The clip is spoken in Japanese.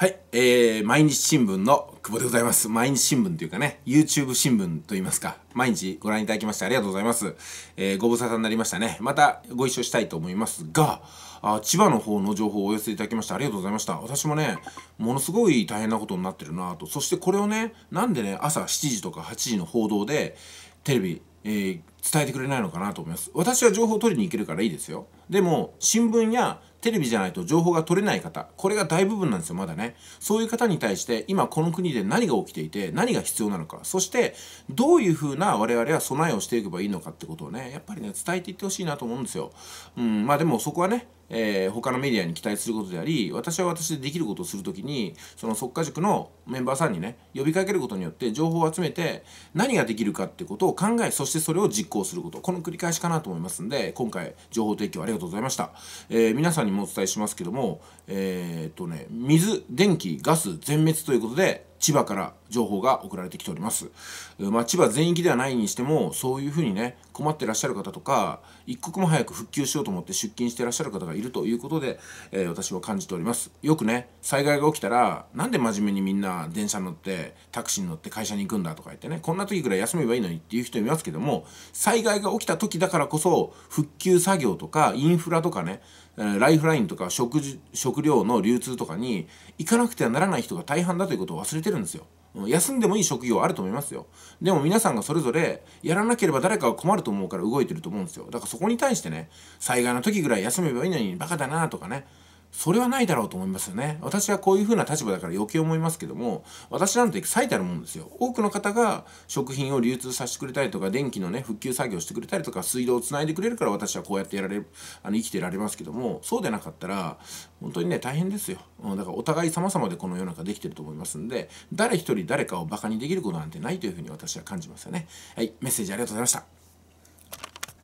はい、えー、毎日新聞の久保でございます。毎日新聞というかね、YouTube 新聞といいますか、毎日ご覧いただきましてありがとうございます。えー、ご無沙汰になりましたね。またご一緒したいと思いますが、あ千葉の方の情報をお寄せいただきましてありがとうございました。私もね、ものすごい大変なことになってるなと。そしてこれをね、なんでね、朝7時とか8時の報道で、テレビ、えー、伝えてくれないのかなと思います。私は情報を取りに行けるからいいですよ。でも、新聞やテレビじゃないと情報が取れない方、これが大部分なんですよ、まだね。そういう方に対して、今この国で何が起きていて、何が必要なのか、そして、どういうふうな我々は備えをしていけばいいのかってことをね、やっぱりね、伝えていってほしいなと思うんですよ。うん、まあでもそこはね、えー、他のメディアに期待することであり私は私でできることをする時にその即果塾のメンバーさんにね呼びかけることによって情報を集めて何ができるかってことを考えそしてそれを実行することこの繰り返しかなと思いますんで今回情報提供ありがとうございました、えー、皆さんにもお伝えしますけどもえー、っとね水電気ガス全滅ということで千葉から情報が送られてきております。まあ、千葉全域ではないにしても、そういうふうにね、困ってらっしゃる方とか、一刻も早く復旧しようと思って出勤してらっしゃる方がいるということで、えー、私は感じております。よくね、災害が起きたら、なんで真面目にみんな電車乗って、タクシーに乗って会社に行くんだとか言ってね、こんな時ぐらい休めばいいのにっていう人いますけども、災害が起きた時だからこそ、復旧作業とか、インフラとかね、ライフラインとか食食料の流通とかに行かなくてはならない人が大半だということを忘れてるんですよ。休んでもいい職業あると思いますよでも皆さんがそれぞれやらなければ誰かが困ると思うから動いてると思うんですよだからそこに対してね災害の時ぐらい休めばいいのにバカだなとかねそれはないだろうと思いますよね。私はこういうふうな立場だから余計思いますけども、私なんて最たるもんですよ。多くの方が食品を流通させてくれたりとか、電気のね、復旧作業してくれたりとか、水道をつないでくれるから私はこうやってやられる、あの、生きてられますけども、そうでなかったら、本当にね、大変ですよ。だからお互い様々でこの世の中できてると思いますんで、誰一人誰かをバカにできることなんてないというふうに私は感じますよね。はい、メッセージありがとうございました。